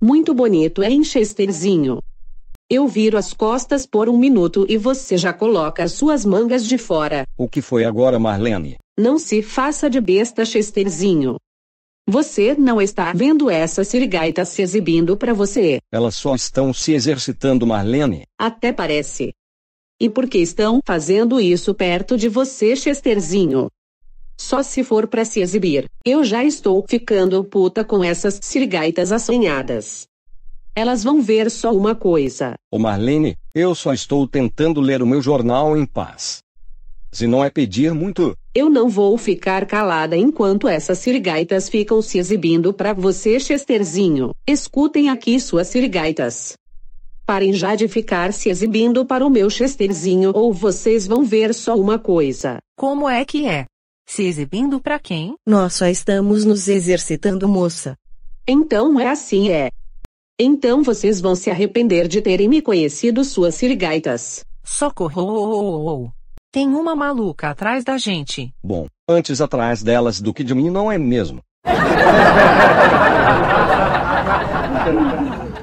Muito bonito hein, Chesterzinho? Eu viro as costas por um minuto e você já coloca as suas mangas de fora. O que foi agora, Marlene? Não se faça de besta, Chesterzinho. Você não está vendo essa sirigaita se exibindo para você. Elas só estão se exercitando, Marlene. Até parece. E por que estão fazendo isso perto de você, Chesterzinho? Só se for pra se exibir. Eu já estou ficando puta com essas sirgaitas assanhadas. Elas vão ver só uma coisa. Ô Marlene, eu só estou tentando ler o meu jornal em paz. Se não é pedir muito. Eu não vou ficar calada enquanto essas sirgaitas ficam se exibindo pra você, Chesterzinho. Escutem aqui suas sirgaitas. Parem já de ficar se exibindo para o meu Chesterzinho ou vocês vão ver só uma coisa. Como é que é? Se exibindo para quem? Nós só estamos nos exercitando, moça. Então é assim, é. Então vocês vão se arrepender de terem me conhecido suas sirigaitas. Socorro! Oh, oh, oh, Tem uma maluca atrás da gente. Bom, antes atrás delas do que de mim, não é mesmo?